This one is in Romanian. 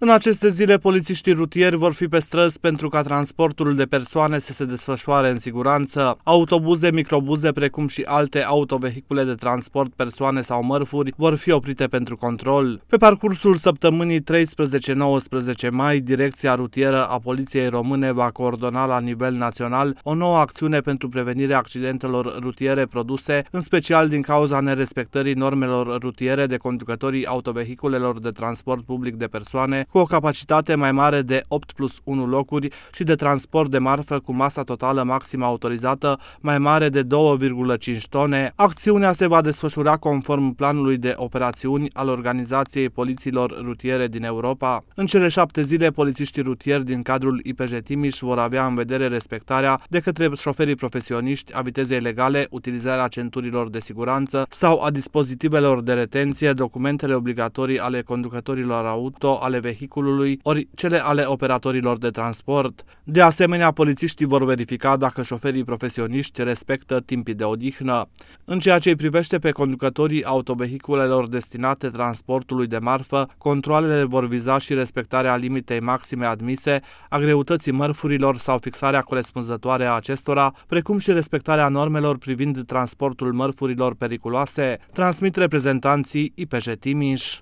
În aceste zile, polițiștii rutieri vor fi pe străzi pentru ca transportul de persoane să se desfășoare în siguranță. Autobuze, microbuze, precum și alte autovehicule de transport, persoane sau mărfuri vor fi oprite pentru control. Pe parcursul săptămânii 13-19 mai, Direcția Rutieră a Poliției Române va coordona la nivel național o nouă acțiune pentru prevenirea accidentelor rutiere produse, în special din cauza nerespectării normelor rutiere de conducătorii autovehiculelor de transport public de persoane cu o capacitate mai mare de 8 plus 1 locuri și de transport de marfă cu masa totală maximă autorizată mai mare de 2,5 tone. Acțiunea se va desfășura conform planului de operațiuni al Organizației Poliților Rutiere din Europa. În cele șapte zile, polițiștii rutieri din cadrul IPJ Timiș vor avea în vedere respectarea de către șoferii profesioniști a vitezei legale, utilizarea centurilor de siguranță sau a dispozitivelor de retenție, documentele obligatorii ale conducătorilor auto, ale vehiculelor vehiculului ori cele ale operatorilor de transport. De asemenea, polițiștii vor verifica dacă șoferii profesioniști respectă timpii de odihnă. În ceea ce îi privește pe conducătorii autovehiculelor destinate transportului de marfă, controlele vor viza și respectarea limitei maxime admise a greutății mărfurilor sau fixarea corespunzătoare a acestora, precum și respectarea normelor privind transportul mărfurilor periculoase, transmit reprezentanții IPJ Timiș.